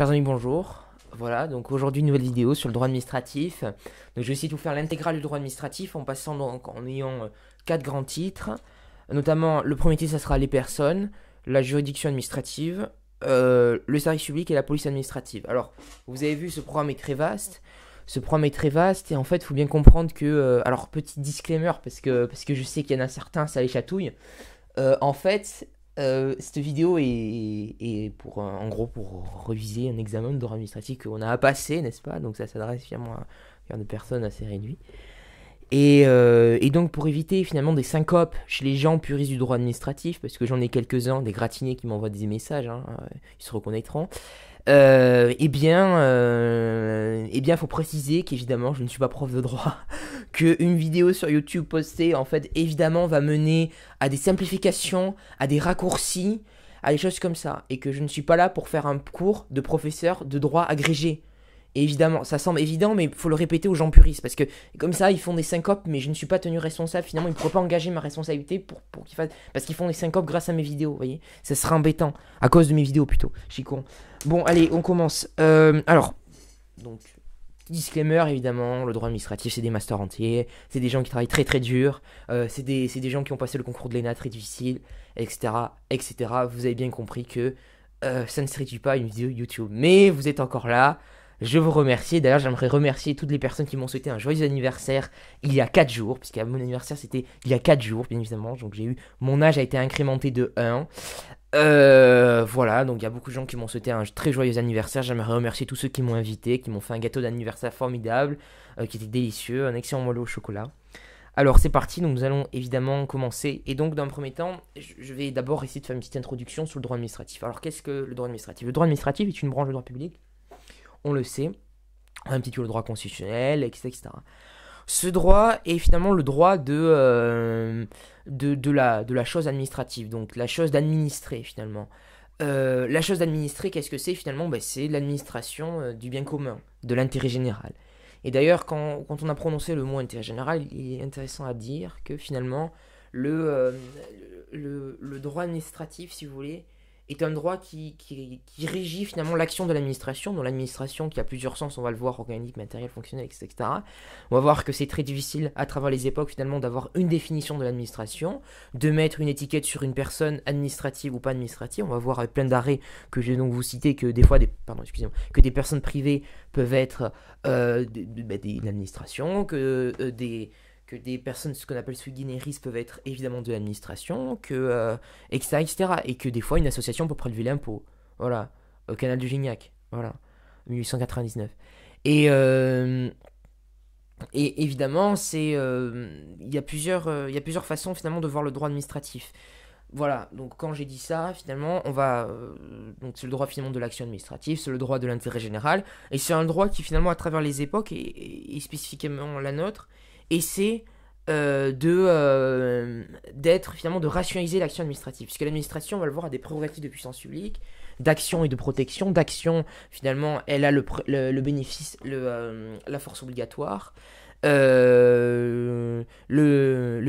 Chers amis, bonjour. Voilà, donc aujourd'hui, nouvelle vidéo sur le droit administratif. Donc, je vais essayer de vous faire l'intégrale du droit administratif en passant donc en ayant euh, quatre grands titres. Notamment, le premier titre, ça sera les personnes, la juridiction administrative, euh, le service public et la police administrative. Alors, vous avez vu, ce programme est très vaste. Ce programme est très vaste et en fait, il faut bien comprendre que. Euh, alors, petit disclaimer, parce que, parce que je sais qu'il y en a certains, ça les chatouille. en fait, euh, cette vidéo est, pour en gros pour reviser un examen de droit administratif qu'on a à passer, n'est-ce pas Donc ça s'adresse finalement à des personne personnes assez réduites. Euh, et, donc pour éviter finalement des syncopes chez les gens puristes du droit administratif, parce que j'en ai quelques-uns, des gratinés qui m'envoient des messages, hein, euh, ils se reconnaîtront. Euh, eh bien, euh, eh bien, faut préciser qu'évidemment, je ne suis pas prof de droit, qu'une vidéo sur YouTube postée, en fait, évidemment, va mener à des simplifications, à des raccourcis, à des choses comme ça, et que je ne suis pas là pour faire un cours de professeur de droit agrégé. Et évidemment, ça semble évident, mais il faut le répéter aux gens puristes, parce que comme ça, ils font des syncopes, mais je ne suis pas tenu responsable, finalement, ils ne pourraient pas engager ma responsabilité pour, qu'ils fassent... Parce qu'ils font des syncopes grâce à mes vidéos, vous voyez Ça serait embêtant, à cause de mes vidéos plutôt, je suis con. Bon, allez, on commence. Euh, alors, donc, disclaimer évidemment, le droit administratif c'est des masters entiers, c'est des gens qui travaillent très très dur, euh, c'est des, des, gens qui ont passé le concours de l'ENA très difficile, etc. etc. Vous avez bien compris que euh, ça ne se réduit pas à une vidéo YouTube. Mais vous êtes encore là, je vous remercie. D'ailleurs, j'aimerais remercier toutes les personnes qui m'ont souhaité un joyeux anniversaire il y a 4 jours, puisque mon anniversaire c'était il y a 4 jours, bien évidemment. Donc j'ai eu mon âge a été incrémenté de 1. Euh, voilà, donc il y a beaucoup de gens qui m'ont souhaité un très joyeux anniversaire. J'aimerais remercier tous ceux qui m'ont invité, qui m'ont fait un gâteau d'anniversaire formidable, euh, qui était délicieux, un excellent moelleux au chocolat. Alors c'est parti, donc nous allons évidemment commencer. Et donc dans un premier temps, je vais d'abord essayer de faire une petite introduction sur le droit administratif. Alors qu'est-ce que le droit administratif Le droit administratif est une branche de droit public, on le sait, un petit peu le droit constitutionnel, etc ce droit est finalement le droit de, euh, de, la, chose administrative, donc la chose d'administrer finalement. Euh, la chose d'administrer, qu'est-ce que c'est finalement ben, C'est l'administration euh, du bien commun, de l'intérêt général. Et d'ailleurs, quand, on a prononcé le mot intérêt général, il est intéressant à dire que finalement, le, le, droit administratif, si vous voulez, est un droit qui, régit finalement l'action de l'administration, dont l'administration qui a plusieurs sens, on va le voir, organique, matériel, fonctionnel, etc. On va voir que c'est très difficile à travers les époques finalement d'avoir une définition de l'administration, de mettre une étiquette sur une personne administrative ou pas administrative. On va voir avec plein d'arrêts que je vais donc vous citer que des fois des, pardon, excusez-moi, que des personnes privées peuvent être euh, bah, des, une administration, que euh, des que des personnes, ce qu'on appelle generis, peuvent être évidemment de l'administration, que, etc., euh, etc. Et que des fois, une association peut prélever l'impôt. Voilà. Au canal du Gignac. Voilà. 1899. Et, euh, et évidemment, c'est, euh, il y, a plusieurs, y a plusieurs façons finalement de voir le droit administratif. Voilà, donc quand j'ai dit ça, finalement, on va. donc c'est le droit finalement de l'action administrative, c'est le droit de l'intérêt général, et c'est un droit qui finalement, à travers les époques, et spécifiquement la nôtre, et c'est euh, de euh, d'être finalement de rationaliser l'action administrative puisque l'administration on va le voir a des prérogatives de puissance publique d'action et de protection d'action finalement elle a le, le, bénéfice le, euh, la force obligatoire le,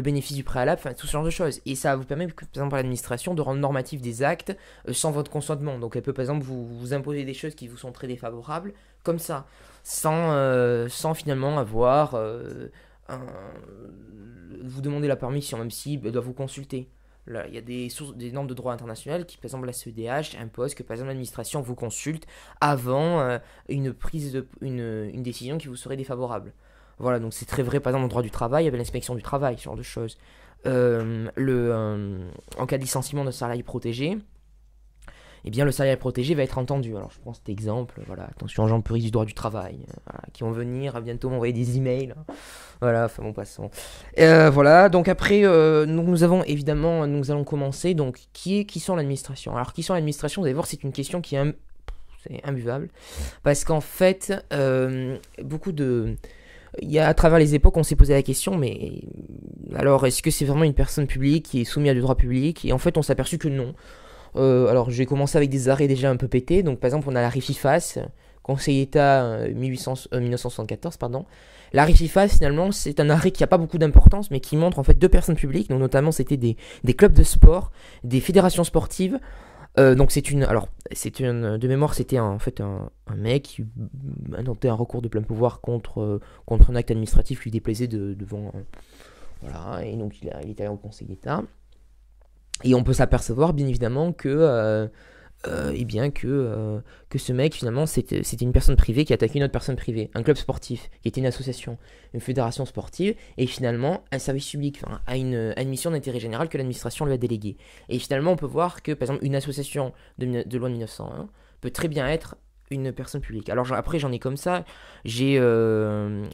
bénéfice du préalable, tout ce genre de choses. Et ça vous permet, par exemple, à l'administration de rendre normatif des actes sans votre consentement. Donc elle peut, par exemple, vous, vous imposer des choses qui vous sont très défavorables, comme ça, sans, sans finalement avoir vous demander la permission, même si elle bah, doit vous consulter. Là, il y a des, sources, des normes de droit international qui, par exemple, la CEDH impose que, par exemple, l'administration vous consulte avant euh, une prise de, une, décision qui vous serait défavorable. Voilà, donc c'est très vrai, par exemple, le droit du travail, il y avait l'inspection du travail, ce genre de choses. Euh, le, euh, en cas de licenciement d'un salarié protégé, eh bien le salarié protégé va être entendu. Alors je prends cet exemple, voilà, attention Jean-Puris du droit du travail, euh, qui vont venir à bientôt m'envoyer des emails. Voilà, enfin bon passons. Euh, voilà, donc après euh, nous avons évidemment nous allons commencer donc qui est qui sont l'administration. Alors qui sont l'administration, vous allez voir c'est une question qui est, imbuvable parce qu'en fait beaucoup de il y a, à travers les époques, on s'est posé la question, mais alors est-ce que c'est vraiment une personne publique qui est soumise à du droit public Et en fait, on s'est aperçu que non. Euh, alors j'ai commencé avec des arrêts déjà un peu pétés. Donc par exemple on a la FIFAS, Conseil d'État 1974. Euh, euh, pardon. L'arrêt FIFAS finalement c'est un arrêt qui n'a pas beaucoup d'importance mais qui montre en fait deux personnes publiques. Donc notamment c'était des, clubs de sport, des fédérations sportives. donc c'est une, alors c'est une, de mémoire c'était en fait un, mec qui mm, tenté un recours de plein pouvoir contre, contre un acte administratif qui lui déplaisait de, devant, voilà, et donc il, il est allé au Conseil d'État. Et on peut s'apercevoir, bien évidemment, que, euh, euh, eh bien que, euh, que ce mec, finalement, c'était une personne privée qui attaquait une autre personne privée, un club sportif, qui était une association, une fédération sportive, et finalement, un service public, à une, admission d'intérêt général que l'administration lui a délégué. Et finalement, on peut voir que, par exemple, une association de, de 1901 peut très bien être une personne publique. Alors après, j'en ai comme ça. J'ai euh,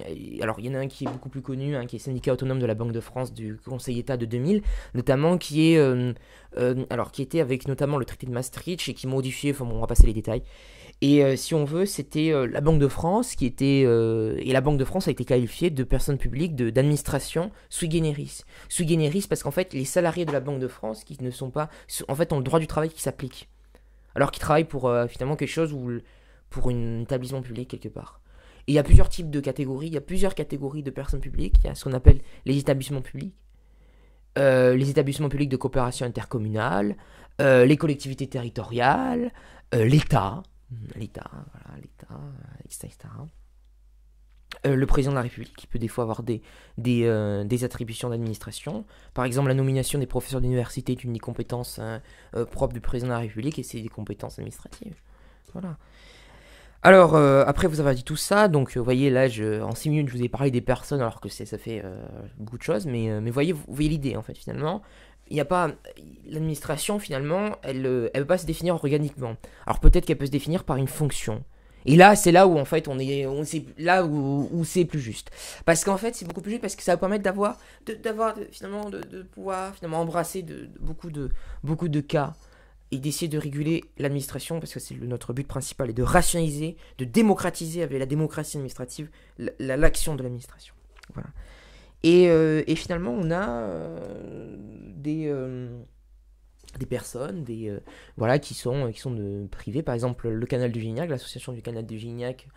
alors il y en a un qui est beaucoup plus connu, hein, qui est syndicat autonome de la Banque de France du Conseil d'État de 2000, notamment qui est euh, euh, alors qui était avec notamment le traité de Maastricht et qui modifiait. Enfin bon, on va passer les détails. Et si on veut, c'était la Banque de France qui était et la Banque de France a été qualifiée de personne publique, d'administration sui generis. Sui generis parce qu'en fait, les salariés de la Banque de France qui ne sont pas en fait ont le droit du travail qui s'applique alors qu'ils travaillent pour finalement quelque chose où pour un établissement public quelque part. il y a plusieurs types de catégories, il y a plusieurs catégories de personnes publiques. Il y a ce qu'on appelle les établissements publics, euh, les établissements publics de coopération intercommunale, euh, les collectivités territoriales, euh, l'État, hmm, l'État, voilà, l'État, etc. le président de la République qui peut des fois avoir des, attributions d'administration. Par exemple, la nomination des professeurs d'université est une des compétences hein, propres du président de la République et c'est des compétences administratives. Voilà. Alors, euh, après vous avoir dit tout ça, donc vous euh, voyez là, en 6 minutes, je vous ai parlé des personnes, alors que ça fait euh, beaucoup de choses, mais, voyez, vous voyez l'idée en fait finalement. Il n'y a pas. L'administration finalement, elle ne peut pas se définir organiquement. Alors peut-être qu'elle peut se définir par une fonction. Et là, c'est là où en fait on est, là où, c'est plus juste. Parce qu'en fait, c'est beaucoup plus juste parce que ça va permettre d'avoir, d'avoir finalement de, pouvoir finalement embrasser beaucoup de beaucoup de cas et d'essayer de réguler l'administration, parce que c'est notre but principal, et de rationaliser, de démocratiser avec la démocratie administrative l'action de l'administration. Euh, et, finalement, on a euh, des, euh, des personnes des, voilà, qui sont, qui sont de, privées. Par exemple, le canal du Gignac, l'association du canal du Vignac,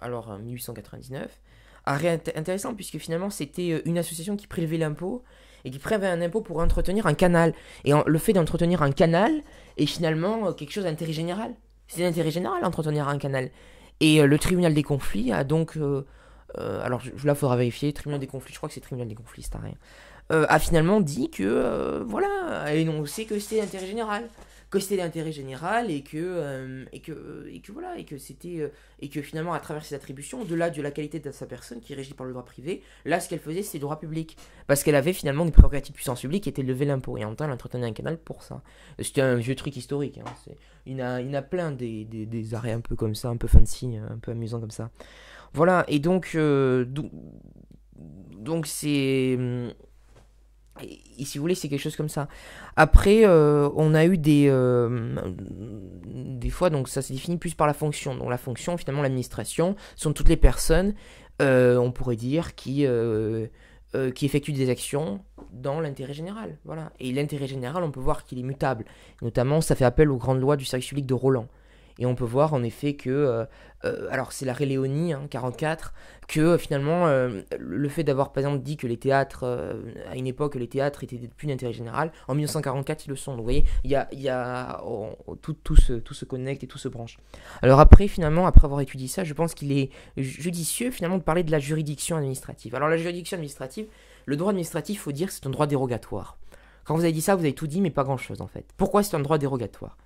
alors en 1899, a intéressant puisque finalement, c'était une association qui prélevait l'impôt et qui prévait un impôt pour entretenir un canal. Et le fait d'entretenir un canal est finalement euh, quelque chose d'intérêt général. C'est d'intérêt général entretenir un canal. Et euh, le tribunal des conflits a donc... Euh, alors là, il faudra vérifier, tribunal des conflits, je crois que c'est tribunal des conflits, c'est rien. a finalement dit que, voilà, et on que c'était d'intérêt général que c'était d'intérêt général et que, euh, et que, euh, et que voilà, et que c'était, euh, et que finalement, à travers ses attributions, au-delà de la qualité de sa personne qui est régie par le droit privé, là, ce qu'elle faisait, c'était le droit public. Parce qu'elle avait finalement des prérogatives de puissance publique qui étaient de lever l'impôt. Et en temps, elle un canal pour ça. C'était un vieux truc historique. Hein, il, y a, il a plein des, arrêts un peu comme ça, un peu fancy, un peu amusant comme ça. Voilà, et donc, donc c'est hum, et, si vous voulez, c'est quelque chose comme ça. Après, euh, on a eu des, euh, des fois, donc ça s'est défini plus par la fonction. Donc la fonction, finalement, l'administration, sont toutes les personnes, euh, on pourrait dire, qui, qui effectuent des actions dans l'intérêt général. Voilà. Et l'intérêt général, on peut voir qu'il est mutable. Notamment, ça fait appel aux grandes lois du service public de Roland. Et on peut voir en effet que, euh, euh, alors c'est la Réléonie, 44, hein, que euh, finalement le fait d'avoir par exemple dit que les théâtres, à une époque les théâtres étaient plus d'intérêt général, en 1944 ils le sont. vous voyez, y oh, oh, tout, se, tout se connecte et tout se branche. Alors après finalement, après avoir étudié ça, je pense qu'il est judicieux finalement de parler de la juridiction administrative. Alors la juridiction administrative, le droit administratif, faut dire c'est un droit dérogatoire. Quand vous avez dit ça, vous avez tout dit, mais pas grand-chose en fait. Pourquoi c'est un droit dérogatoire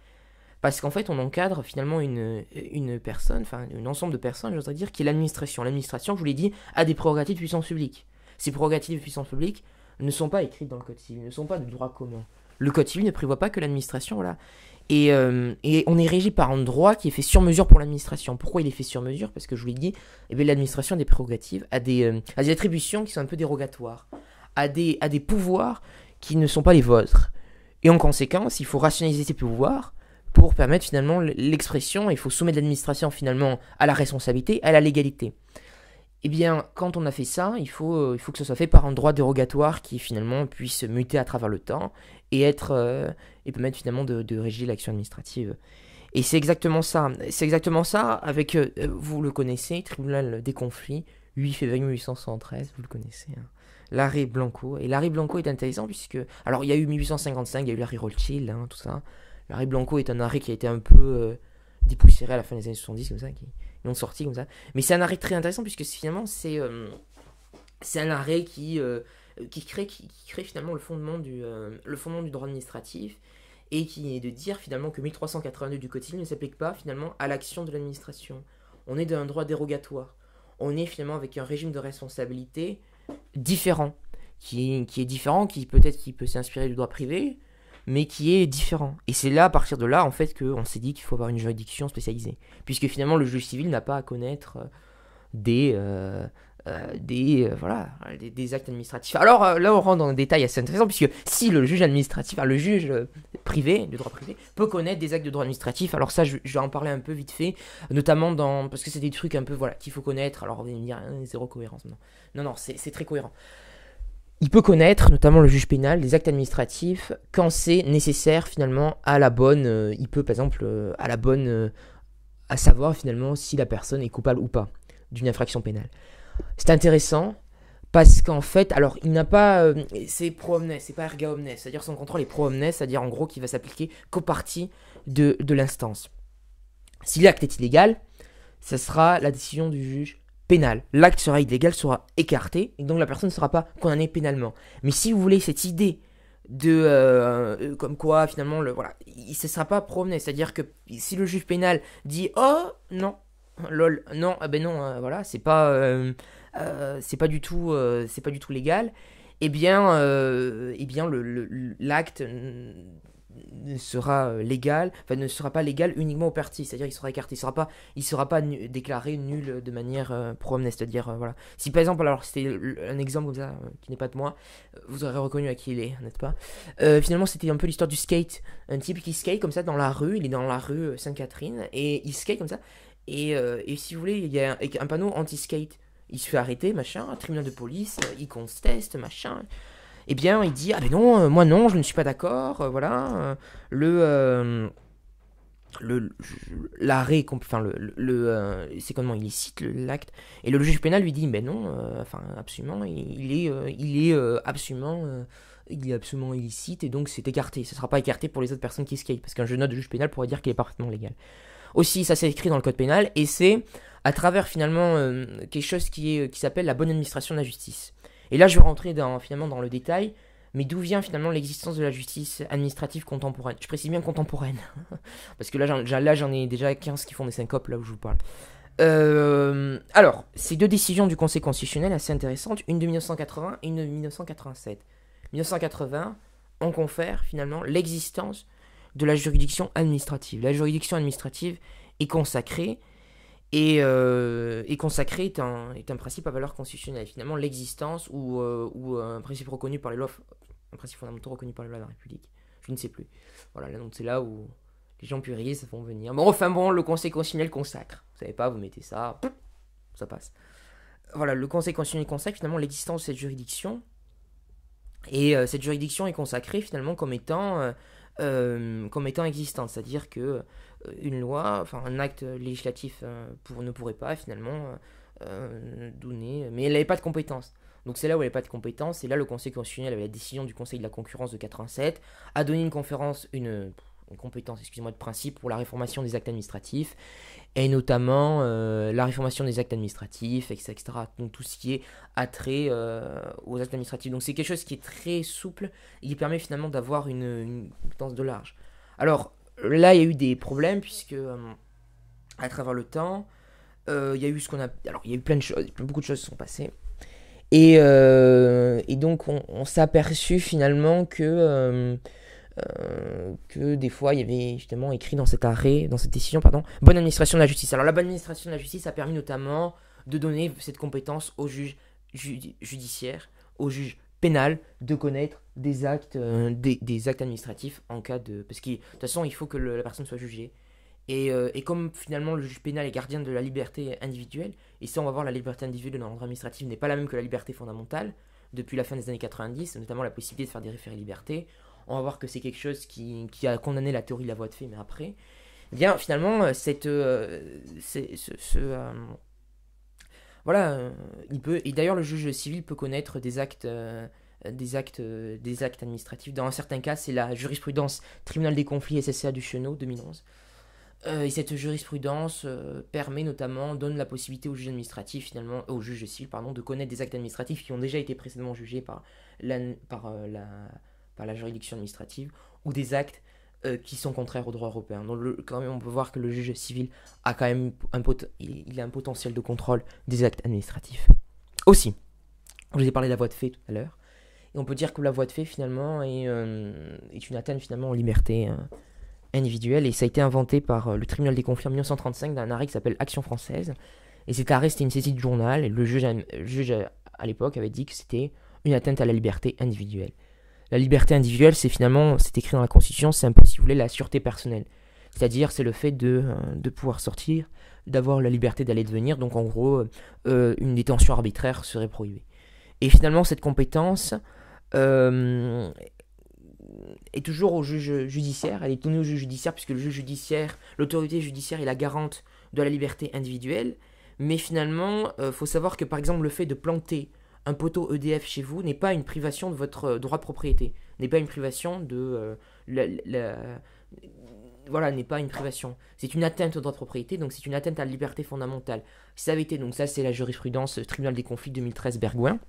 parce qu'en fait, on encadre finalement une, une personne, enfin, un ensemble de personnes, j'oserais dire, qui est l'administration. L'administration, je vous l'ai dit, a des prérogatives de puissance publique. Ces prérogatives de puissance publique ne sont pas écrites dans le Code civil, ne sont pas de droit commun. Le Code civil ne prévoit pas que l'administration, voilà. Et, euh, on est régi par un droit qui est fait sur mesure pour l'administration. Pourquoi il est fait sur mesure Parce que je vous l'ai dit, eh l'administration a des prérogatives, euh, a des, attributions qui sont un peu dérogatoires, a des, a des pouvoirs qui ne sont pas les vôtres. Et en conséquence, il faut rationaliser ces pouvoirs pour permettre finalement l'expression. Il faut soumettre l'administration finalement à la responsabilité, à la légalité. Eh bien, quand on a fait ça, il faut, euh, il faut que ce soit fait par un droit dérogatoire qui finalement puisse muter à travers le temps et, être, euh, et permettre finalement de, régir l'action administrative. Et c'est exactement ça. C'est exactement ça avec, euh, vous le connaissez, Tribunal des conflits, 8 février 1873, vous le connaissez. Hein. L'arrêt Blanco. Et l'arrêt Blanco est intéressant puisque. Alors, il y a eu 1855, il y a eu l'arrêt Rothschild, hein, tout ça. L'arrêt Blanco est un arrêt qui a été un peu euh, dépoussiéré à la fin des années 70, comme ça, qui l'ont sorti comme ça. Mais c'est un arrêt très intéressant puisque finalement, euh, c'est un arrêt qui, euh, qui, crée, qui, crée finalement le fondement, du, le fondement du droit administratif et qui est de dire finalement que 1382 du quotidien ne s'applique pas finalement à l'action de l'administration. On est dans un droit dérogatoire. On est finalement avec un régime de responsabilité différent. Qui, qui, est différent, qui peut-être qui peut s'inspirer du droit privé, mais qui est différent. Et c'est là, à partir de là, en fait, qu'on s'est dit qu'il faut avoir une juridiction spécialisée. Puisque finalement, le juge civil n'a pas à connaître euh, des. Euh, euh, des, voilà, des, actes administratifs. Alors là, on rentre dans le détail assez intéressant, puisque si le juge administratif, le juge privé, de droit privé, peut connaître des actes de droit administratif, alors ça, je, vais en parler un peu vite fait, notamment dans. Parce que c'est des trucs un peu, voilà, qu'il faut connaître. Alors, vous allez me dire, hein, zéro cohérence. Non, non, non c'est très cohérent il peut connaître, notamment le juge pénal, les actes administratifs quand c'est nécessaire finalement à la bonne. Euh, il peut par exemple euh, à la bonne euh, à savoir finalement si la personne est coupable ou pas d'une infraction pénale. C'est intéressant parce qu'en fait, alors il n'a pas, c'est pro omnes, c'est pas erga omnes, c'est-à-dire son contrôle est pro omnes, c'est-à-dire en gros qu'il va s'appliquer qu'aux parties de, de l'instance. Si l'acte est illégal, ce sera la décision du juge pénal. L'acte sera illégal, sera écarté, et donc la personne ne sera pas condamnée pénalement. Mais si vous voulez cette idée de euh, comme quoi finalement le voilà il ne sera pas promené c'est à dire que si le juge pénal dit oh non lol non ah ben non euh, voilà c'est pas euh, c'est pas du tout c'est pas du tout légal eh bien, eh bien l'acte le, ne sera euh, légal, enfin ne sera pas légal uniquement au parti, c'est-à-dire il sera écarté, il sera pas, il sera pas déclaré nul euh, de manière euh, c'est-à-dire euh, voilà. Si par exemple, alors c'était un exemple comme ça qui n'est pas de moi, vous aurez reconnu à qui il est, n'est-ce pas Finalement, c'était un peu l'histoire du skate, un type qui skate comme ça dans la rue, il est dans la rue Sainte-Catherine et il skate comme ça et, et si vous voulez, il y a un, un panneau anti-skate, il se fait arrêter, machin, tribunal de police, il conteste, machin eh bien, il dit Ah ben non, euh, moi non, je ne suis pas d'accord, euh, voilà. Euh, le le l'arrêt enfin le, le, c'est comment il cite l'acte et le juge pénal lui dit mais non enfin absolument il, est il est absolument il est absolument illicite et donc c'est écarté ce sera pas écarté pour les autres personnes qui escapent parce qu'un jeune homme de juge pénal pourrait dire qu'il est parfaitement légal aussi ça s'est écrit dans le code pénal et c'est à travers finalement quelque chose qui qui s'appelle la bonne administration de la justice et là, je vais rentrer dans, finalement dans le détail, mais d'où vient finalement l'existence de la justice administrative contemporaine Je précise bien contemporaine, parce que là, j'en ai déjà 15 qui font des syncopes là où je vous parle. Euh, alors, ces deux décisions du Conseil constitutionnel assez intéressantes, une de 1980 et une de 1987. 1980, on confère finalement l'existence de la juridiction administrative. La juridiction administrative est consacrée euh, et, consacré est un, principe à valeur constitutionnelle. Finalement, l'existence ou, euh, euh, un principe reconnu par les lois, un principe fondamental reconnu par les lois de la République. Je ne sais plus. Voilà, là, donc c'est là où les gens puristes vont venir. Bon, enfin bon, le Conseil constitutionnel consacre. Vous savez pas, vous mettez ça, ça passe. Voilà, le Conseil constitutionnel consacre finalement l'existence de cette juridiction. Et cette juridiction est consacrée finalement comme étant euh, comme étant existante, C'est-à-dire que euh, une loi, enfin un acte législatif euh, pour, ne pourrait pas finalement donner, mais elle n'avait pas de compétence. Donc c'est là où elle n'avait pas de compétences, et là le Conseil constitutionnel avait la décision du Conseil de la concurrence de 87, a donné une conférence, une, une compétence, excusez-moi, de principe pour la réformation des actes administratifs, et notamment euh, la réformation des actes administratifs, etc., Donc tout ce qui est attrait euh, aux actes administratifs. Donc c'est quelque chose qui est très souple et qui permet finalement d'avoir une, compétence de large. Alors là, il y a eu des problèmes puisque euh, à travers le temps, il y a eu ce qu'on a. Alors il y a eu plein de choses, beaucoup de choses se sont passées. Et, donc on, on s'est finalement que euh, que des fois il y avait justement écrit dans cet arrêt, dans cette décision, pardon, bonne administration de la justice. Alors la bonne administration de la justice a permis notamment de donner cette compétence au juge judiciaire, au juge pénal, de connaître des actes, euh, des, actes administratifs en cas de... Parce que de toute façon il faut que la personne soit jugée. Euh, et, comme finalement le juge pénal est gardien de la liberté individuelle, et ça on va voir la liberté individuelle dans l'ordre administratif n'est pas la même que la liberté fondamentale, depuis la fin des années 90, notamment la possibilité de faire des référés liberté, on va voir que c'est quelque chose qui, a condamné la théorie de la voie de fait, mais après, eh bien finalement, euh, cette, euh, ce, euh, voilà, il peut, et d'ailleurs le juge civil peut connaître des actes, des actes, des actes administratifs. Dans certains cas, c'est la jurisprudence Tribunal des conflits SSA du Chenot 2011. et cette jurisprudence permet notamment, donne la possibilité au juge administratif, finalement, au juge civil, pardon, de connaître des actes administratifs qui ont déjà été précédemment jugés par la, par, la, par la juridiction administrative ou des actes euh, qui sont contraires au droit européen. Donc quand même, on peut voir que le juge civil a quand même un, il, a un potentiel de contrôle des actes administratifs. Aussi, je vous ai parlé de la voie de fait tout à l'heure, et on peut dire que la voie de fait finalement est, euh, est une atteinte finalement aux libertés euh, individuelles, et ça a été inventé par le tribunal des conflits en 1935 dans un arrêt qui s'appelle Action française. Et cet arrêt, c'était une saisie de journal, et le juge, le juge à l'époque avait dit que c'était une atteinte à la liberté individuelle. La liberté individuelle, c'est finalement, c'est écrit dans la Constitution, c'est un peu, si vous voulez, la sûreté personnelle. C'est-à-dire, c'est le fait de, euh, pouvoir sortir, d'avoir la liberté d'aller et de venir. Donc, en gros, euh, euh, une détention arbitraire serait prohibée. Et finalement, cette compétence est toujours au juge judiciaire. Elle est donnée au juge judiciaire, puisque le juge judiciaire, l'autorité judiciaire est la garante de la liberté individuelle. Mais finalement, il faut savoir que, par exemple, le fait de planter un poteau EDF chez vous n'est pas une privation de votre euh, droit de propriété, n'est pas une privation de... Euh, voilà, n'est pas une privation. C'est une atteinte au droit de propriété, donc c'est une atteinte à la liberté fondamentale. Ça avait été, donc ça c'est la jurisprudence euh, Tribunal des conflits 2013 Bergouin,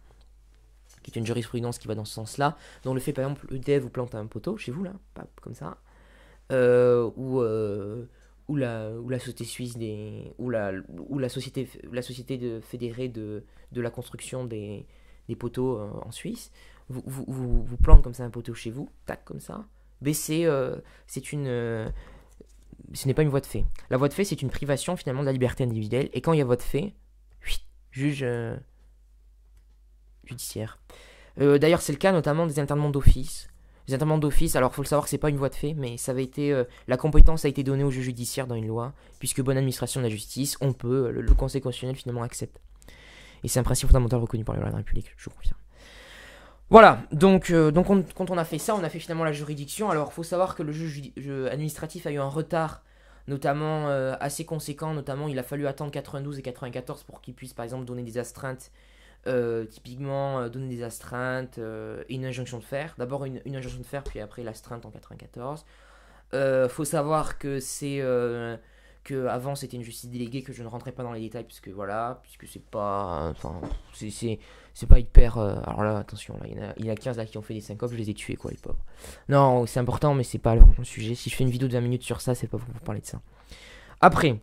qui est une jurisprudence qui va dans ce sens-là, dont le fait par exemple EDF vous plante un poteau chez vous, là, comme ça, ou ou la, société suisse des, ou la, ou la société, la société de, fédérée de, de la construction des, des poteaux euh, en Suisse. Vous, vous, vous, plantez comme ça un poteau chez vous, tac, comme ça. Baisser, euh, c'est une. Euh, ce n'est pas une voie de fait. La voie de fait, c'est une privation finalement de la liberté individuelle. Et quand il y a voie de fait, juge judiciaire. D'ailleurs, c'est le cas notamment des internements d'office intermédiaires d'office. Alors faut le savoir que c'est pas une voie de fait, mais ça avait été euh, la compétence a été donnée au juge judiciaire dans une loi, puisque bonne administration de la justice, on peut euh, le, Conseil constitutionnel finalement accepte. Et c'est un principe fondamental reconnu par les lois de la République, je vous confirme. Voilà, donc, euh, donc quand on a fait ça, on a fait finalement la juridiction. Alors il faut savoir que le juge administratif a eu un retard notamment assez conséquent, notamment il a fallu attendre 92 et 94 pour qu'il puisse par exemple donner des astreintes euh, typiquement, euh, donne donner des astreintes et euh, une injonction de fer. D'abord une, injonction de fer, puis après l'astreinte en 94. faut savoir que c'est que avant c'était une justice déléguée que je ne rentrais pas dans les détails puisque voilà puisque c'est pas enfin c'est pas hyper alors là attention il y, en a, 15 là qui ont fait des syncopes je les ai tués quoi les pauvres non c'est important mais c'est pas le sujet si je fais une vidéo de 20 minutes sur ça c'est pas pour vous parler de ça après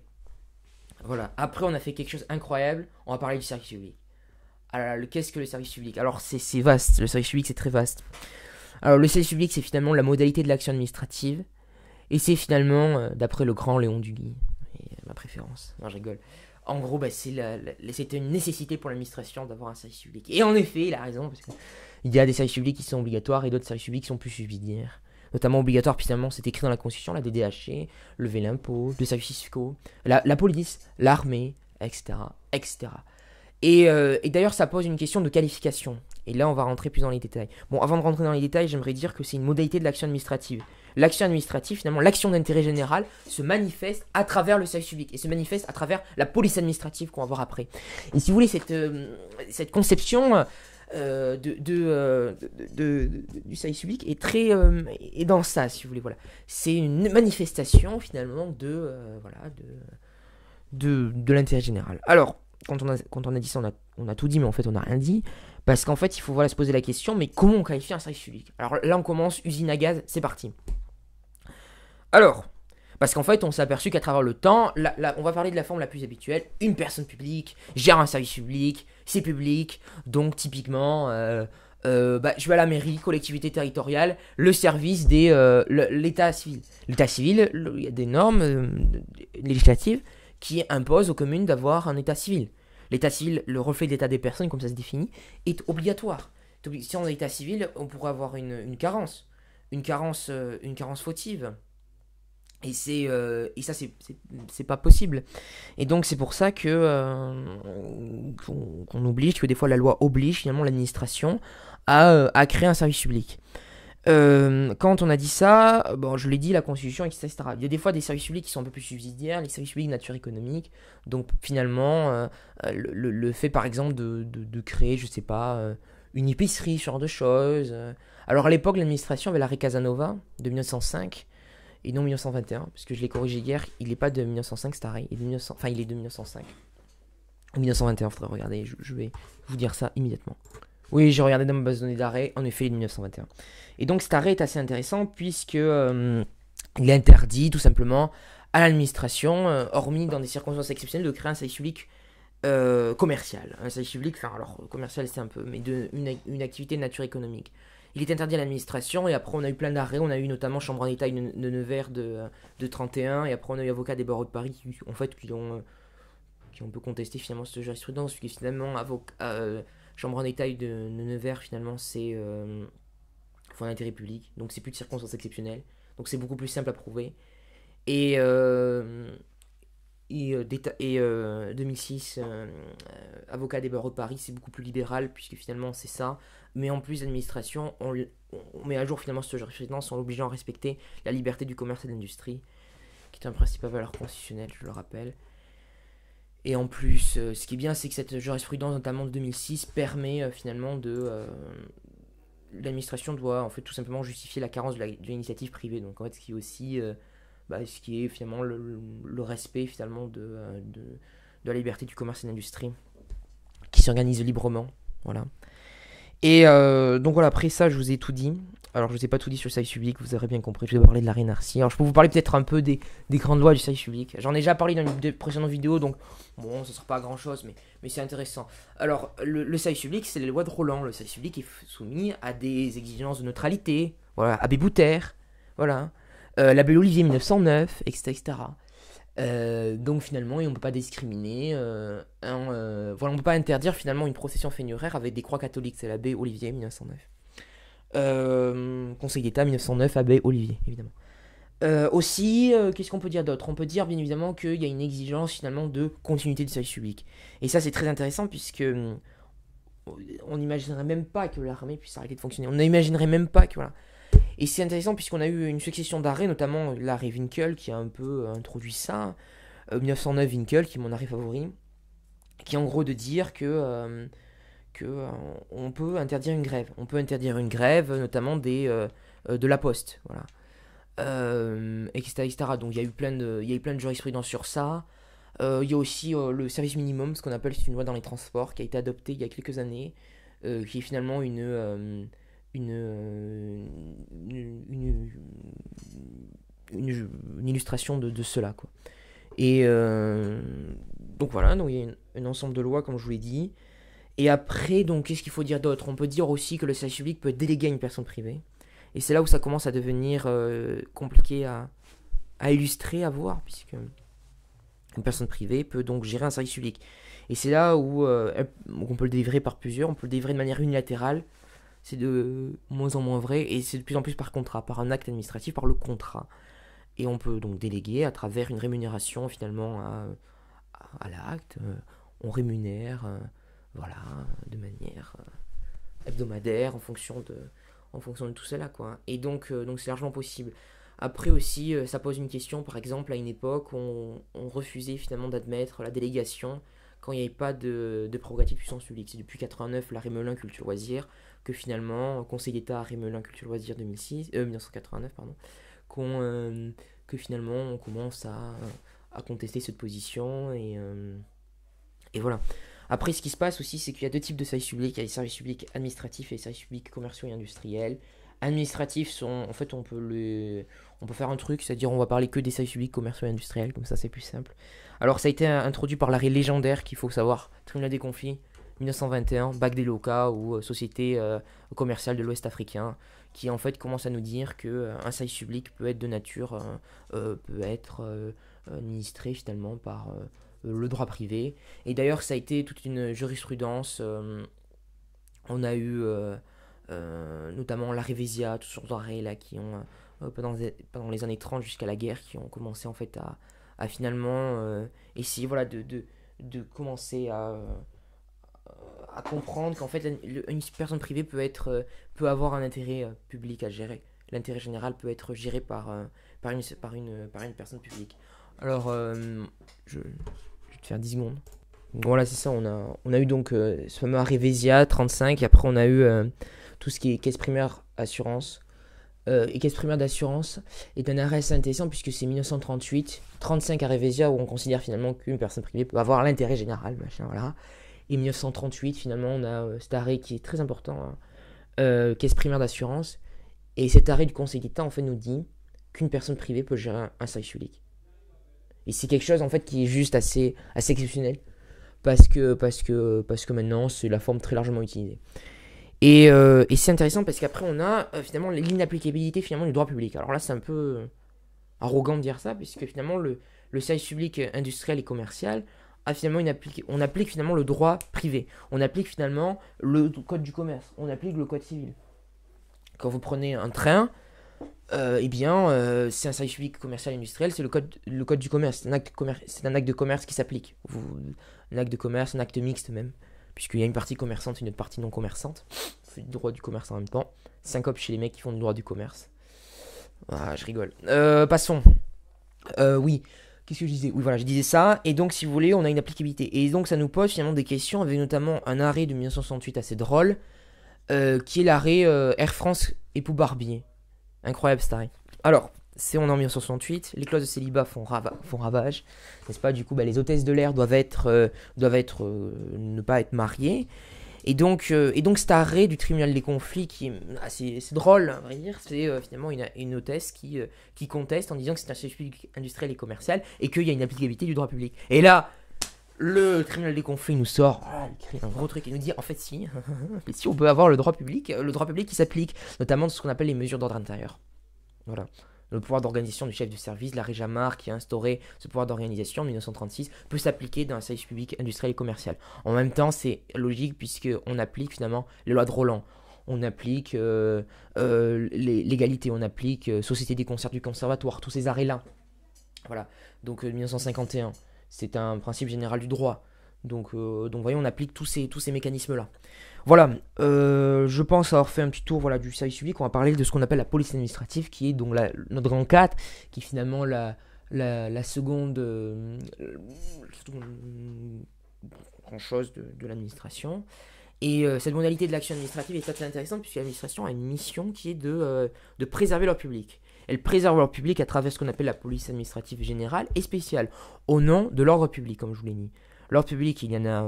voilà après on a fait quelque chose incroyable on va parler du circuit public alors, ah qu'est-ce que le service public Alors c'est vaste, le service public c'est très vaste. Alors le service public c'est finalement la modalité de l'action administrative, et c'est finalement, euh, d'après le grand Léon Duguy, et, euh, ma préférence, non je rigole. En gros, bah, c'est c'était une nécessité pour l'administration d'avoir un service public. Et en effet, il a raison, parce qu'il y a des services publics qui sont obligatoires et d'autres services publics qui sont plus subsidiaires notamment obligatoire, finalement, c'est écrit dans la Constitution, la DDHC, lever l'impôt, le services fiscaux, la, la police, l'armée, etc., etc. Euh, et, d'ailleurs, ça pose une question de qualification. Et là, on va rentrer plus dans les détails. Bon, avant de rentrer dans les détails, j'aimerais dire que c'est une modalité de l'action administrative. L'action administrative, finalement, l'action d'intérêt général se manifeste à travers le service public et se manifeste à travers la police administrative qu'on va voir après. Et si vous voulez, cette, euh, cette conception euh, de, du service public est très. et dans ça, si vous voulez. Voilà. C'est une manifestation, finalement, de. voilà, de, de l'intérêt général. Alors quand on a, on a dit ça, on a, tout dit, mais en fait, on n'a rien dit. Parce qu'en fait, il faut voilà, se poser la question, mais comment on qualifie un service public Alors là, on commence, usine à gaz, c'est parti. Alors, parce qu'en fait, on s'est aperçu qu'à travers le temps, on va parler de la forme la plus habituelle, une personne publique gère un service public, c'est public, donc typiquement... Euh, euh, bah, je vais à la mairie, collectivité territoriale, le service des euh, l'État civil. L'État civil, il y a des normes législatives, qui impose aux communes d'avoir un état civil. L'état civil, le reflet de l'état des personnes, comme ça se définit, est obligatoire. Si on a l'état civil, on pourrait avoir une, carence, une carence, euh, une carence fautive. Et, c'est, euh, et ça, c'est, c'est, pas possible. Et donc, c'est pour ça que euh, qu'on, oblige, que des fois la loi oblige finalement l'administration à, à créer un service public. Euh, quand on a dit ça, bon, je l'ai dit, la Constitution, etc., Il y a des fois des services publics qui sont un peu plus subsidiaires, les services publics de nature économique. Donc finalement, euh, euh, le, fait par exemple de, créer, je sais pas, une épicerie, ce genre de choses. Alors à l'époque, l'administration avait l'arrêt Casanova de 1905 et non 1921, puisque je l'ai corrigé hier, il n'est pas de 1905 c'est arrêt, il est enfin il est de 1905. 1921, faudrait regarder, je vais vous dire ça immédiatement. Oui, j'ai regardé dans ma base de données d'arrêt, en effet, il est 1921. Et donc cet arrêt est assez intéressant puisque euh, est il interdit tout simplement à l'administration, euh, hormis dans des circonstances exceptionnelles, de créer un service public euh, commercial. Un service public, enfin alors commercial c'est un peu, mais de, une, activité de nature économique. Il est interdit à l'administration et après on a eu plein d'arrêts, on a eu notamment Chambre en détail de, Nevers de, de, 31 et après on a eu Avocat des barreaux de Paris qui en fait qui ont, qui ont contester contesté finalement ce jurisprudence, qui finalement avocat Chambre en détail de, Nevers, finalement, c'est pour euh, un public, donc c'est plus de circonstances exceptionnelles, donc c'est beaucoup plus simple à prouver. Et, euh, et, 2006, euh, avocat des barreaux de Paris, c'est beaucoup plus libéral, puisque finalement c'est ça. Mais en plus, l'administration, on, met à jour finalement ce genre de en l'obligeant à respecter la liberté du commerce et de l'industrie, qui est un principe à valeur constitutionnelle, je le rappelle. Et en plus, euh, ce qui est bien, c'est que cette jurisprudence, notamment de 2006, permet euh, finalement de euh, l'administration doit en fait tout simplement justifier la carence de l'initiative privée. Donc en fait, ce qui est aussi, bah, ce qui est finalement le, respect finalement de, de, la liberté du commerce et de l'industrie qui s'organise librement. Voilà. Et donc voilà, après ça, je vous ai tout dit. Alors, je ne sais pas tout dit sur le service public, vous aurez bien compris. Je vais parler de la rénarcie. Alors, je peux vous parler peut-être un peu des, grandes lois du service public. J'en ai déjà parlé dans une précédente vidéo, donc bon, ce ne sera pas grand-chose, mais, c'est intéressant. Alors, le, le service public, c'est les lois de Roland. Le service public est soumis à des exigences de neutralité. Voilà, Abbé Boutère, voilà. Euh, l'abbé Olivier 1909, etc. etc. donc finalement, on ne peut pas discriminer. Euh, euh, voilà, on ne peut pas interdire finalement une procession funéraire avec des croix catholiques. C'est l'abbé Olivier 1909. Euh, Conseil d'État 1909, abbé Olivier, évidemment. Euh, aussi, euh, qu'est-ce qu'on peut dire d'autre On peut dire bien évidemment qu'il y a une exigence finalement de continuité du service public. Et ça c'est très intéressant puisque on n'imaginerait même pas que l'armée puisse arrêter de fonctionner. On n'imaginerait même pas que voilà. Et c'est intéressant puisqu'on a eu une succession d'arrêts, notamment l'arrêt Winkel qui a un peu introduit ça, 1909 Winkel qui est mon arrêt favori, qui est en gros de dire que que euh, on peut interdire une grève. On peut interdire une grève, notamment des, euh, euh, de la poste, voilà. etc., Donc il y, a eu plein de, il y plein de jurisprudence sur ça. Il y a aussi le service minimum, ce qu'on appelle c'est une loi dans les transports, qui a été adoptée il y a quelques années, qui est finalement une... Une, illustration de, cela. Quoi. Et donc voilà, donc il y a un ensemble de lois, comme je vous l'ai dit. Et après, donc, qu'est-ce qu'il faut dire d'autre On peut dire aussi que le service public peut déléguer à une personne privée. Et c'est là où ça commence à devenir euh, compliqué à, illustrer, à voir, puisque une personne privée peut donc gérer un service public. Et c'est là où euh, on peut le délivrer par plusieurs, on peut le délivrer de manière unilatérale. C'est de moins en moins vrai, et c'est de plus en plus par contrat, par un acte administratif, par le contrat. Et on peut donc déléguer à travers une rémunération finalement à, à l'acte. Euh, on rémunère voilà, de manière euh, hebdomadaire, en fonction de, en fonction de tout cela, quoi. Et donc, euh, donc c'est largement possible. Après aussi, euh, ça pose une question, par exemple, à une époque, on, on refusait finalement d'admettre la délégation quand il n'y avait pas de, de puissance publique. C'est depuis 1989, la Rémelin Culture Loisir, que finalement, Conseil d'État Rémelin Culture Loisirs 2006, 1989, pardon, que finalement on commence à, contester cette position et, et voilà. Après, ce qui se passe aussi, c'est qu'il y a deux types de services publics. Il y a les services publics administratifs et les services publics commerciaux et industriels. Administratifs sont, en fait, on peut le, on peut faire un truc, c'est-à-dire on va parler que des services publics commerciaux et industriels, comme ça c'est plus simple. Alors ça a été introduit par l'arrêt légendaire qu'il faut savoir, tribunal des conflits, 1921, Bac des ou euh, Société euh, commerciale de l'Ouest africain, qui en fait commence à nous dire que euh, un service public peut être de nature, peut être administré finalement par euh, le droit privé. Et d'ailleurs, ça a été toute une jurisprudence. Euh, on a eu euh, notamment la Révésia, tout sur d'arrêts là qui ont, pendant, pendant, les années 30 jusqu'à la guerre, qui ont commencé en fait à, à finalement essayer voilà, de, de, de commencer à à comprendre qu'en fait une personne privée peut être peut avoir un intérêt public à gérer. L'intérêt général peut être géré par par une par une par une personne publique. Alors je faire 10 secondes. Voilà, c'est ça, on a, on a eu donc euh, ce fameux Arevesia, 35, et après on a eu euh, tout ce qui est caisse primaire assurance. Euh, et caisse primaire d'assurance est un arrêt assez intéressant puisque c'est 1938, 35 à où on considère finalement qu'une personne privée peut avoir l'intérêt général, voilà. Et 1938, finalement, on a cet arrêt qui est très important, hein, caisse primaire d'assurance. Et cet arrêt du Conseil d'État, en fait, nous dit qu'une personne privée peut gérer un, un public. Et c'est quelque chose en fait qui est juste assez, assez exceptionnel parce que, parce, que, parce que maintenant c'est la forme très largement utilisée. Et, euh, et c'est intéressant parce qu'après on a les euh, finalement l'inapplicabilité finalement du droit public. Alors là c'est un peu euh, arrogant de dire ça puisque finalement le, le service public industriel et commercial a finalement une on applique finalement le droit privé. On applique finalement le code du commerce. On applique le code civil. Quand vous prenez un train, et euh, eh bien, euh, c'est un service public commercial industriel, c'est le code, le code du commerce. C'est un, acte un acte de commerce qui s'applique. Un acte de commerce, un acte mixte même, puisqu'il y a une partie commerçante et une autre partie non commerçante. C'est du droit du commerce en même temps. Syncope chez les mecs qui font du droit du commerce. Ah, je rigole. Euh, passons. oui. Qu'est-ce que je disais Oui, voilà, je disais ça. Et donc, si vous voulez, on a une applicabilité. Et donc, ça nous pose finalement des questions, avec notamment un arrêt de 1968 assez drôle, qui est l'arrêt Air France époux Barbier. Incroyable Starry. Alors, c'est on en 1968, les clauses de célibat font, font ravage, n'est-ce pas Du coup, bah, les hôtesses de l'air doivent être, euh, doivent être euh, ne pas être mariées. Et donc, euh, et donc cet arrêt du tribunal des conflits, qui ah, c'est drôle, à dire, c'est finalement une, une, hôtesse qui, qui conteste en disant que c'est un sujet public industriel et commercial et qu'il y a une applicabilité du droit public. Et là, le tribunal des conflits nous sort ah, un gros truc et nous dit en fait si, si on peut avoir le droit public, euh, le droit public qui s'applique, notamment de ce qu'on appelle les mesures d'ordre intérieur. Voilà. Le pouvoir d'organisation du chef de service, la Réjamar qui a instauré ce pouvoir d'organisation en 1936, peut s'appliquer dans un service public industriel et commercial. En même temps, c'est logique puisqu'on applique finalement les lois de Roland on applique euh, euh, l'égalité, on applique Société des concerts du conservatoire, tous ces arrêts-là. Voilà, donc 1951. C'est un principe général du droit. Euh, donc, voyons, on applique tous ces, tous ces mécanismes-là. Voilà, euh, je pense avoir fait un petit tour voilà, du service public. On va parler de ce qu'on appelle la police administrative, qui est donc la, notre grand 4, qui est finalement la, la, seconde, euh, grand-chose de, l'administration. Et cette modalité de l'action administrative est très intéressante puisque l'administration a une mission qui est de, de préserver leur public. Elle préserve l'ordre public à travers ce qu'on appelle la police administrative générale et spéciale, au nom de l'ordre public, comme je vous l'ai dit. L'ordre public, il y en a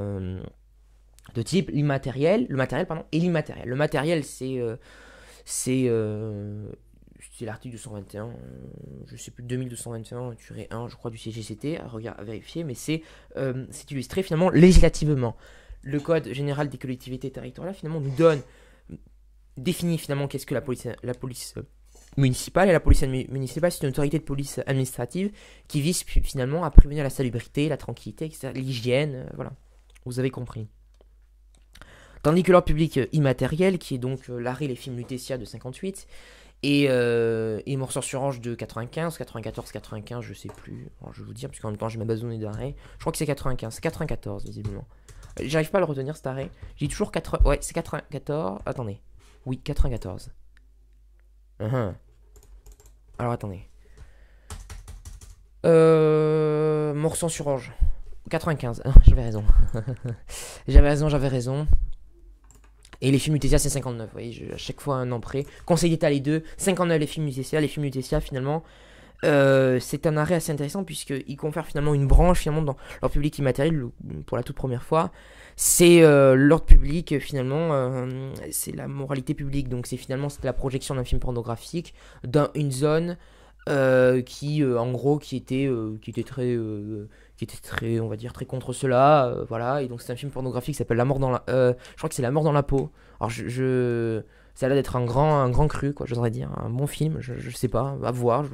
deux de type l'immatériel, le matériel pardon, et l'immatériel. Le matériel, c'est euh, euh, l'article 221, euh, je sais plus 2221 un, je crois du CGCT, à, vérifier, mais c'est illustré finalement législativement. Le code général des collectivités territoriales finalement nous donne définit finalement qu'est-ce que la police la police municipale et la police municipale, c'est une autorité de police administrative qui vise finalement à prévenir la salubrité, la tranquillité, l'hygiène, euh, voilà. Vous avez compris. Tandis que l'ordre public euh, immatériel, qui est donc euh, l'arrêt les films Lutetia de 58, et, euh, et sur de 95, 94, 95, je sais plus. je vais vous dire, parce qu'en même temps j'ai ma d'arrêt. Je crois que c'est 95, c'est 94 visiblement. J'arrive pas à le retenir cet arrêt. J'ai toujours 4... Ouais, c'est 94. Attendez. Oui, 94. Alors attendez. Euh, Morceau sur Orge. 95. Ah, j'avais raison. j'avais raison, j'avais raison. Et les films Utesia, c'est 59. Vous voyez, à chaque fois un an près. Conseil d'État, les deux. 59 les films Utesia. les films Utesia, finalement. Euh, c'est un arrêt assez intéressant puisqu'il confère finalement une branche finalement dans l'ordre public immatériel pour la toute première fois. C'est euh, l'ordre public finalement, euh, c'est la moralité publique, donc c'est finalement la projection d'un film pornographique dans une zone qui en gros qui était, qui était très qui était très on va dire très contre cela voilà et donc c'est un film pornographique qui s'appelle la mort dans la je crois que c'est la mort dans la peau alors je ça a l'air d'être un grand, un grand cru, quoi, j'oserais dire. Un bon film, je, ne sais pas, à voir.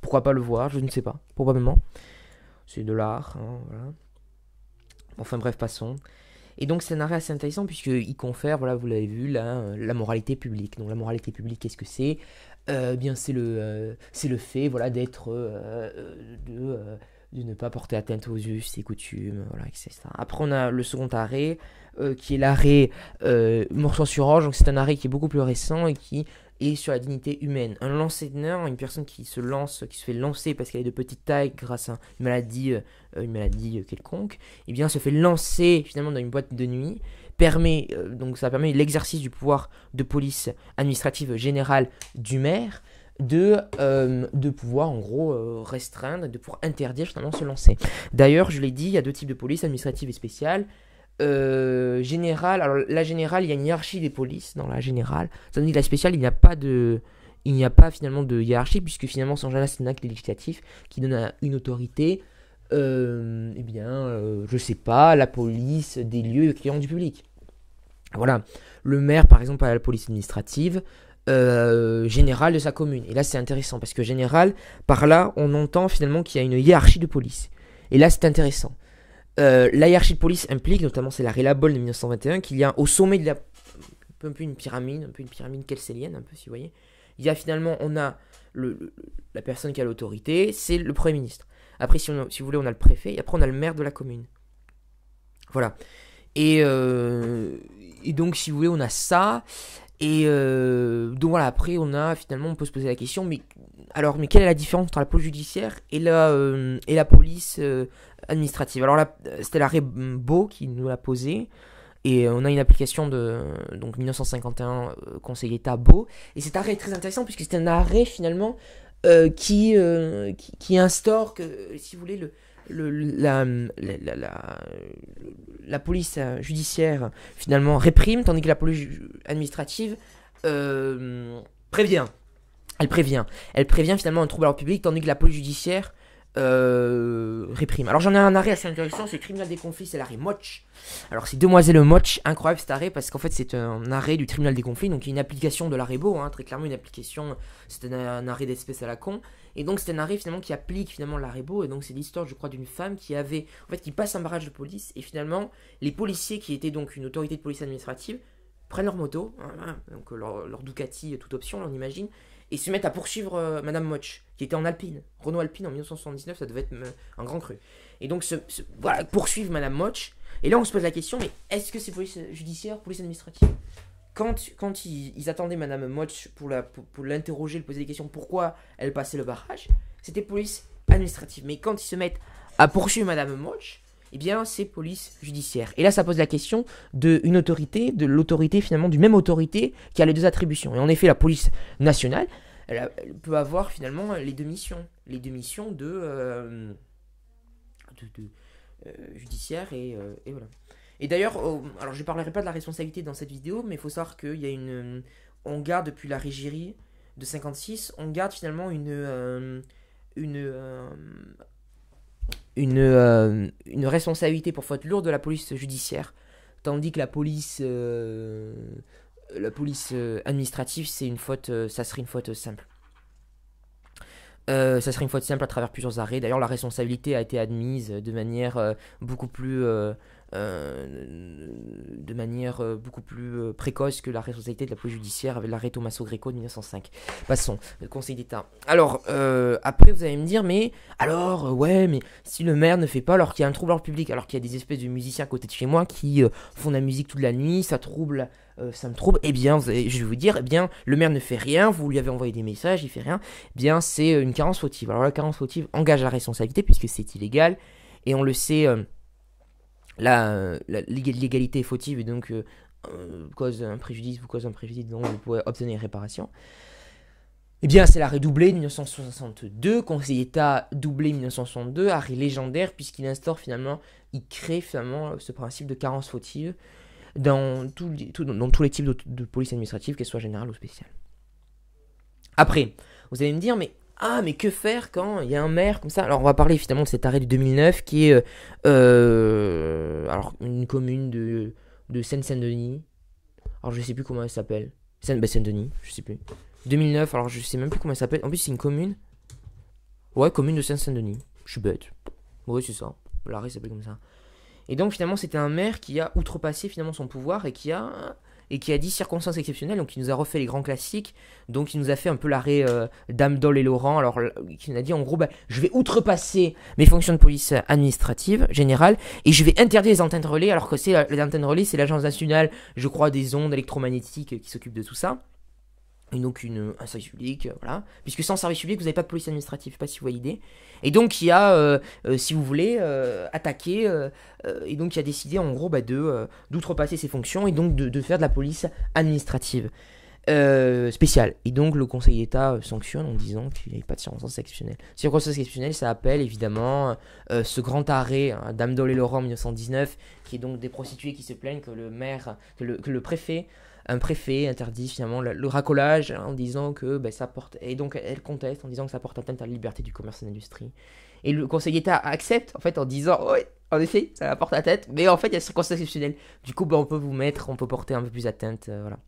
pourquoi pas le voir Je ne sais pas, probablement. C'est de l'art, hein, voilà. Enfin bref, passons. Et donc c'est un arrêt assez intéressant puisqu'il confère, voilà, vous l'avez vu, la, moralité publique. Donc la moralité publique, qu'est-ce que c'est eh bien c'est le, euh, le fait voilà, d'être... Euh, euh, de ne pas porter atteinte aux us et coutumes, voilà, etc. Après, on a le second arrêt, euh, qui est l'arrêt euh, Morceau sur Orge, donc c'est un arrêt qui est beaucoup plus récent et qui est sur la dignité humaine. Un de une personne qui se lance, qui se fait lancer parce qu'elle est de petite taille grâce à une maladie, euh, une maladie quelconque, et eh bien se fait lancer finalement dans une boîte de nuit, permet, donc ça permet l'exercice du pouvoir de police administrative générale du maire, de, euh, de pouvoir en gros euh, restreindre, de pouvoir interdire finalement se lancer. D'ailleurs, je l'ai dit, il y a deux types de police, administrative et spéciale. Euh, générale, alors la générale, il y a une hiérarchie des polices dans la générale, tandis que la spéciale, il n'y a pas de. Il n'y a pas finalement de hiérarchie, puisque finalement, sans jamais, c'est un acte législatif qui donne une autorité, eh bien, je sais pas, la police, des lieux, et clients du public. Voilà. Le maire, par exemple, a la police administrative. Euh, général de sa commune. Et là, c'est intéressant parce que général, par là, on entend finalement qu'il y a une hiérarchie de police. Et là, c'est intéressant. Euh, la hiérarchie de police implique, notamment c'est la Rélabol de 1921, qu'il y a au sommet de la. un peu une pyramide, un peu une pyramide kelsélienne, un peu si vous voyez. Il y a finalement, on a la personne qui a l'autorité, c'est le Premier ministre. Après, si, si vous voulez, on a le préfet, et après, on a le maire de la commune. Voilà. Et, euh, et, donc, si vous voulez, on a ça. Et euh, donc voilà, après on a finalement on peut se poser la question, mais alors mais quelle est la différence entre la police judiciaire et la, euh, et la police euh, administrative Alors là, c'était l'arrêt Beau qui nous l'a posé. Et on a une application de donc 1951 Conseil d'État Beau. Et cet arrêt est très intéressant puisque c'est un arrêt finalement qui, qui, instaure que, si vous voulez, le, la, la, police judiciaire finalement réprime, tandis que la police administrative euh, prévient. Elle prévient. Elle prévient finalement un trouble à l'ordre public, tandis que la police judiciaire euh, réprime. Alors j'en ai un arrêt assez intéressant, c'est Tribunal des conflits, c'est l'arrêt Moch. Alors c'est Demoiselle Moch, incroyable cet arrêt parce qu'en fait c'est un arrêt du Tribunal des conflits, donc il y a une application de l'arrêt Beau, hein, très clairement une application, c'est un, arrêt d'espèce à la con. Et donc c'est un arrêt finalement qui applique finalement l'arrêt Beau, et donc c'est l'histoire je crois d'une femme qui avait, en fait qui passe un barrage de police, et finalement les policiers qui étaient donc une autorité de police administrative prennent leur moto, hein, hein, donc leur, leur, Ducati toute option on imagine, et se mettent à poursuivre euh, Madame Moch qui était en Alpine. Renault Alpine en 1979, ça devait être euh, un grand cru. Et donc, voilà, poursuivre Madame Moch. Et là, on se pose la question, mais est-ce que c'est police judiciaire, police administrative quand, quand ils, attendaient Madame Moch pour l'interroger, pour, lui poser des questions, pourquoi elle passait le barrage, c'était police administrative. Mais quand ils se mettent à poursuivre Madame Moch, eh bien, c'est police judiciaire. Et là, ça pose la question d'une autorité, de l'autorité finalement, du même autorité qui a les deux attributions. Et en effet, la police nationale elle, peut avoir finalement les deux missions. Les deux missions de, euh, euh, judiciaire euh, et, voilà. Et d'ailleurs, alors je parlerai pas de la responsabilité dans cette vidéo, mais il faut savoir qu'il y a une. On garde depuis la Régirie de 56, on garde finalement une. une. une, une responsabilité pour faute lourde de la police judiciaire. Tandis que la police la police euh, administrative, c'est une faute, euh, ça serait une faute simple. Euh, ça serait une faute simple à travers plusieurs arrêts. D'ailleurs, la responsabilité a été admise de manière beaucoup plus de manière beaucoup plus précoce que la responsabilité de la police judiciaire avec l'arrêt Tommaso Greco de 1905. Passons, le Conseil d'État. Alors, après, vous allez me dire, mais alors, ouais, mais si le maire ne fait pas alors qu'il y a un trouble en public, alors qu'il y a des espèces de musiciens à côté de chez moi qui font de la musique toute la nuit, ça trouble euh, ça me trouble, et eh bien, je vais vous dire, eh bien, le maire ne fait rien, vous lui avez envoyé des messages, il fait rien, eh bien, c'est euh, une carence fautive. Alors la carence fautive engage la responsabilité puisque c'est illégal, et on le sait, euh, l'égalité est fautive et donc cause un préjudice, vous cause un préjudice, donc vous pouvez obtenir une réparation. et eh bien, c'est l'arrêt doublé 1962, Conseil d'État doublé 1962, arrêt légendaire puisqu'il instaure finalement, il crée finalement ce principe de carence fautive dans, dans tous les types de, police administrative, qu'elle soit générale ou spéciale. Après, vous allez me dire, mais ah, mais que faire quand il y a un maire comme ça Alors, on va parler finalement de cet arrêt de 2009 qui est euh, alors une commune de, de Seine-Saint-Denis. Alors, je sais plus comment elle s'appelle. Seine-Saint-Denis, bah, je sais plus. 2009, alors je sais même plus comment elle s'appelle. En plus, c'est une commune. Ouais, commune de Seine-Saint-Denis. Je suis bête. Ouais, c'est ça. L'arrêt s'appelle comme ça. Et donc finalement c'était un maire qui a outrepassé finalement son pouvoir et qui a et qui a dit circonstances exceptionnelles, donc il nous a refait les grands classiques, donc il nous a fait un peu l'arrêt euh, d'Amdol et Laurent, alors qui nous a dit en gros, bah, je vais outrepasser mes fonctions de police administrative, générale, et je vais interdire les antennes relais, alors que c'est les antennes relais, c'est l'agence nationale, je crois, des ondes électromagnétiques qui s'occupe de tout ça et donc une, euh, un service public, euh, voilà. Puisque sans service public, vous n'avez pas de police administrative, je sais pas si vous voyez l'idée. Et donc il y a, euh, si vous voulez, attaqué, et donc il a décidé en gros bah, de d'outrepasser ses fonctions et donc de, de, faire de la police administrative. spéciale. Et donc le Conseil d'État sanctionne en disant qu'il n'y a pas de circonstances exceptionnelles. Circonstances exceptionnelles, ça appelle évidemment ce grand arrêt, d'Amdol et laurent 1919, qui est donc des prostituées qui se plaignent que le maire, que le, que le préfet un préfet interdit finalement le, racolage hein, en disant que ben, ça porte. Et donc elle conteste en disant que ça porte atteinte à la liberté du commerce et de l'industrie. Et le Conseil d'État accepte en fait en disant oui, en effet, ça la porte atteinte, tête, mais en fait il y a circonstances exceptionnelles. Du coup, ben, on peut vous mettre, on peut porter un peu plus atteinte, euh, voilà.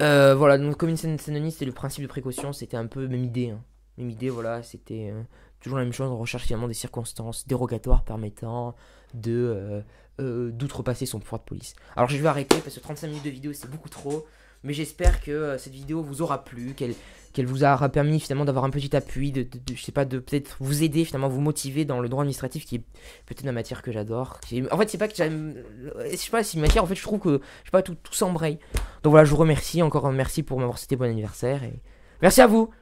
Euh, voilà, donc une synonyme, et le principe de précaution, c'était un peu même idée. Hein. Même idée, voilà, c'était euh, toujours la même chose. On recherche finalement des circonstances dérogatoires permettant de euh, d'outrepasser son pouvoir de police. Alors je vais arrêter parce que 35 minutes de vidéo c'est beaucoup trop. Mais j'espère que euh, cette vidéo vous aura plu, qu'elle vous aura permis finalement d'avoir un petit appui, de, je sais pas, de peut-être vous aider finalement, vous motiver dans le droit administratif qui est peut-être la matière que j'adore. En fait, c'est pas que j'aime, je sais pas, c'est une matière. En fait, je trouve que je sais pas tout, tout s'embraye. Donc voilà, je vous remercie encore, merci pour m'avoir cité bon anniversaire et merci à vous.